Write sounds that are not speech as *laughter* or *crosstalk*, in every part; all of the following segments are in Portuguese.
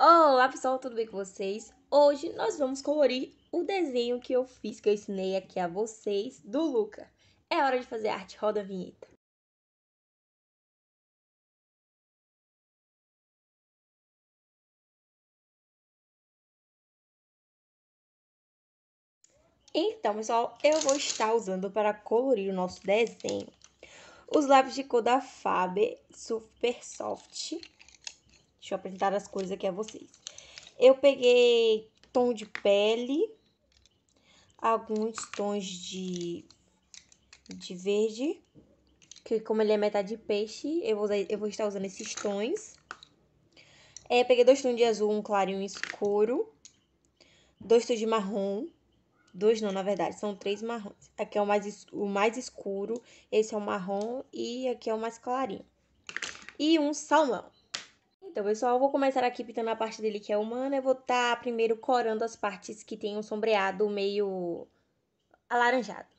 Olá pessoal, tudo bem com vocês? Hoje nós vamos colorir o desenho que eu fiz, que eu ensinei aqui a vocês, do Luca. É hora de fazer arte roda a vinheta. Então, pessoal, eu vou estar usando para colorir o nosso desenho os lápis de cor da Faber Super Soft Deixa eu apresentar as cores aqui a vocês. Eu peguei tom de pele, alguns tons de, de verde, que como ele é metade de peixe, eu vou, usar, eu vou estar usando esses tons. É, peguei dois tons de azul, um claro e um escuro. Dois tons de marrom. Dois não, na verdade, são três marrons. Aqui é o mais, o mais escuro, esse é o marrom e aqui é o mais clarinho. E um salmão. Então, pessoal, eu vou começar aqui pintando a parte dele que é humana. Eu vou estar tá primeiro corando as partes que tem um sombreado meio alaranjado.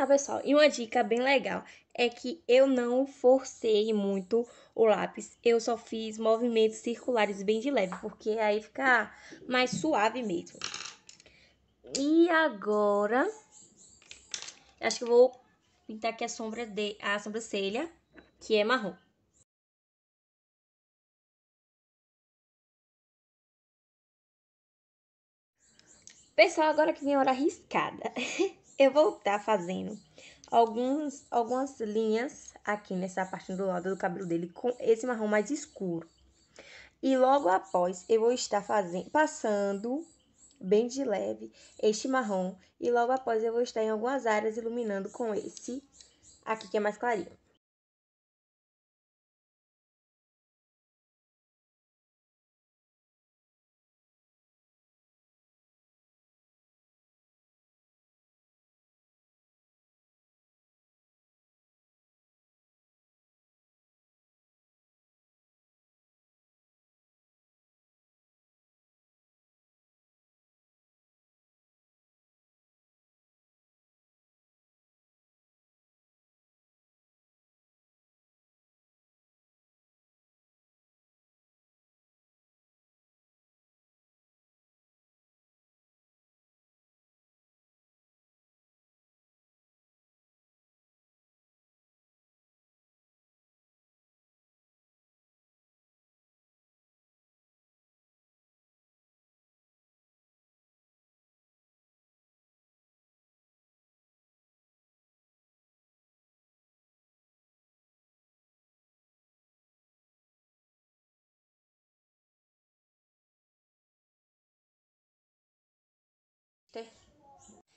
Ah, pessoal? E uma dica bem legal é que eu não forcei muito o lápis. Eu só fiz movimentos circulares bem de leve, porque aí fica mais suave mesmo. E agora, acho que eu vou pintar aqui a sombra de a sobrancelha, que é marrom. Pessoal, agora que vem a hora arriscada. *laughs* eu vou estar tá fazendo alguns, algumas linhas aqui nessa parte do lado do cabelo dele com esse marrom mais escuro. E logo após, eu vou estar fazendo, passando bem de leve este marrom. E logo após, eu vou estar em algumas áreas iluminando com esse aqui que é mais clarinho.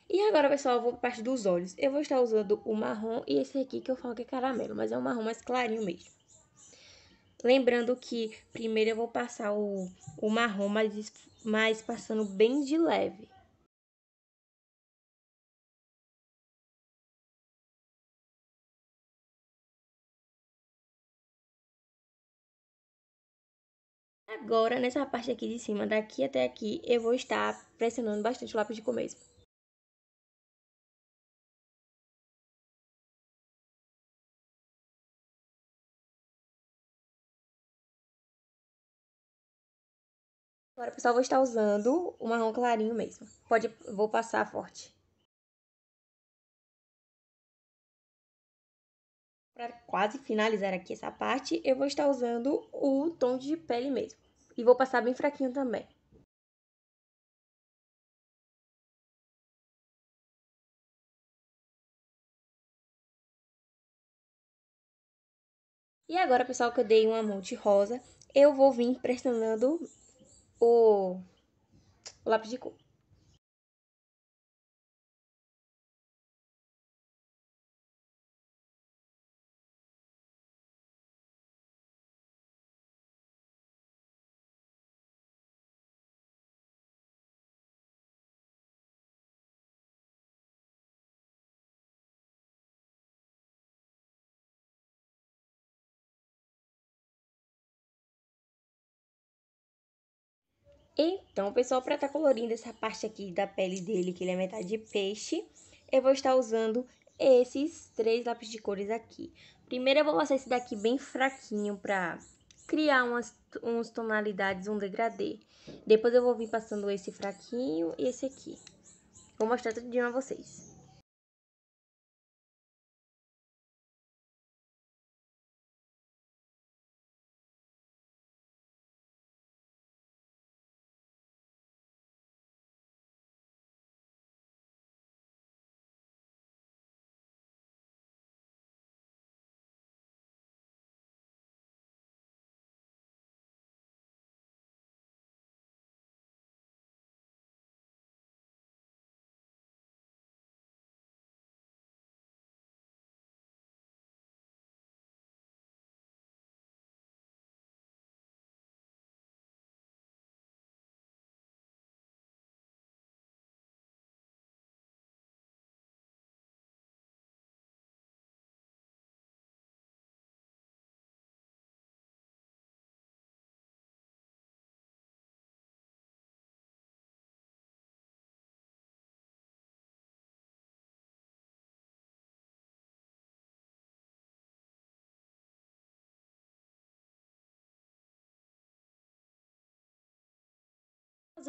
E agora, pessoal, eu vou para parte dos olhos. Eu vou estar usando o marrom e esse aqui que eu falo que é caramelo, mas é um marrom mais clarinho mesmo. Lembrando que primeiro eu vou passar o, o marrom, mas, mas passando bem de leve. agora, nessa parte aqui de cima, daqui até aqui, eu vou estar pressionando bastante o lápis de cor mesmo. Agora, pessoal, vou estar usando o marrom clarinho mesmo. Pode, vou passar forte. Para quase finalizar aqui essa parte, eu vou estar usando o tom de pele mesmo. E vou passar bem fraquinho também. E agora, pessoal, que eu dei uma mão rosa, eu vou vir pressionando o, o lápis de cor. Então, pessoal, para estar tá colorindo essa parte aqui da pele dele, que ele é metade de peixe, eu vou estar usando esses três lápis de cores aqui. Primeiro eu vou passar esse daqui bem fraquinho para criar umas, umas tonalidades, um degradê. Depois eu vou vir passando esse fraquinho e esse aqui. Vou mostrar tudo de uma a vocês.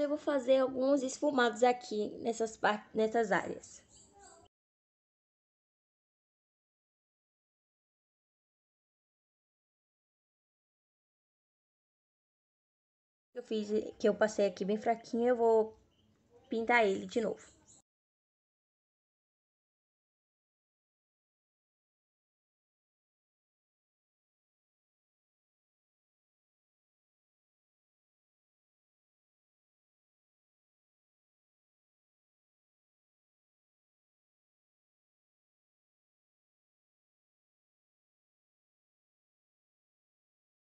Eu vou fazer alguns esfumados aqui nessas, partes, nessas áreas. Eu fiz, que eu passei aqui bem fraquinho, eu vou pintar ele de novo.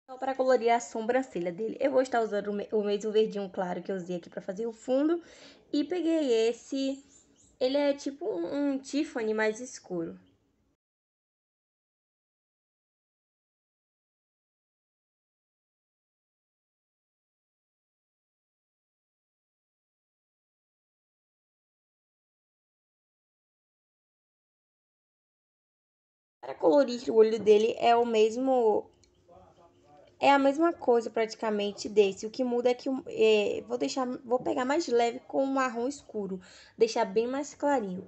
Então, para colorir a sobrancelha dele, eu vou estar usando o mesmo verdinho claro que eu usei aqui para fazer o fundo. E peguei esse, ele é tipo um, um Tiffany mais escuro. Para colorir o olho dele é o mesmo é a mesma coisa praticamente desse. O que muda é que é, vou deixar, vou pegar mais leve com o marrom escuro, deixar bem mais clarinho.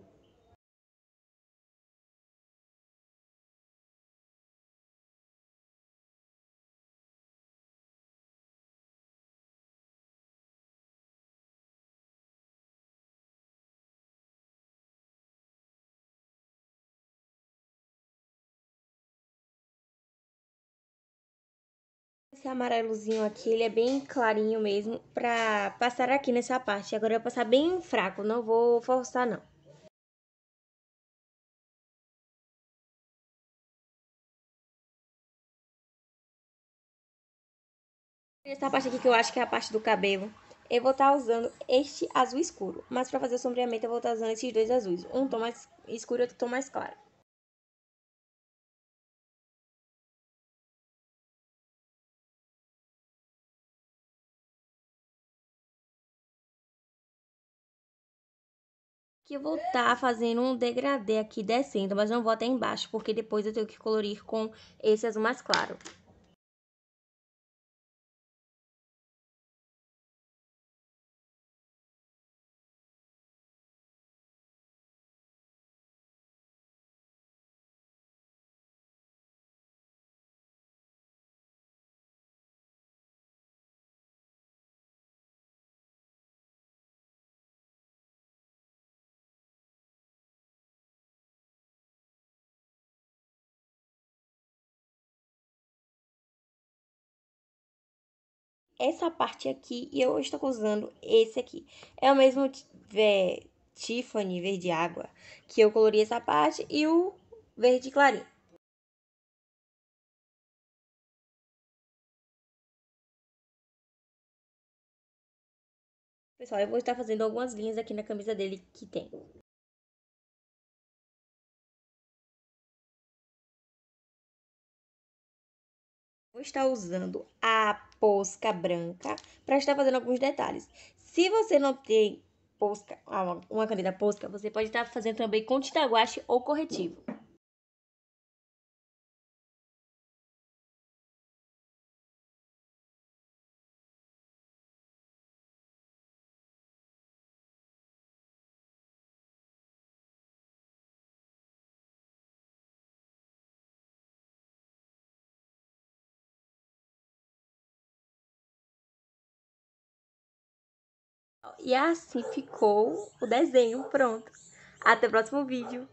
Esse amarelozinho aqui, ele é bem clarinho mesmo pra passar aqui nessa parte. Agora eu vou passar bem fraco, não vou forçar não. Essa parte aqui que eu acho que é a parte do cabelo, eu vou estar tá usando este azul escuro. Mas pra fazer o sombreamento eu vou estar tá usando esses dois azuis. Um tom mais escuro e outro tom mais claro. que eu vou estar tá fazendo um degradê aqui descendo, mas não vou até embaixo, porque depois eu tenho que colorir com esse azul mais claro. essa parte aqui e eu estou usando esse aqui. É o mesmo é, Tiffany verde água que eu colori essa parte e o verde clarinho. Pessoal, eu vou estar fazendo algumas linhas aqui na camisa dele que tem. vou estar usando a posca branca para estar fazendo alguns detalhes. Se você não tem posca, uma caneta posca, você pode estar fazendo também com tinta guache ou corretivo. E assim ficou o desenho pronto. Até o próximo vídeo.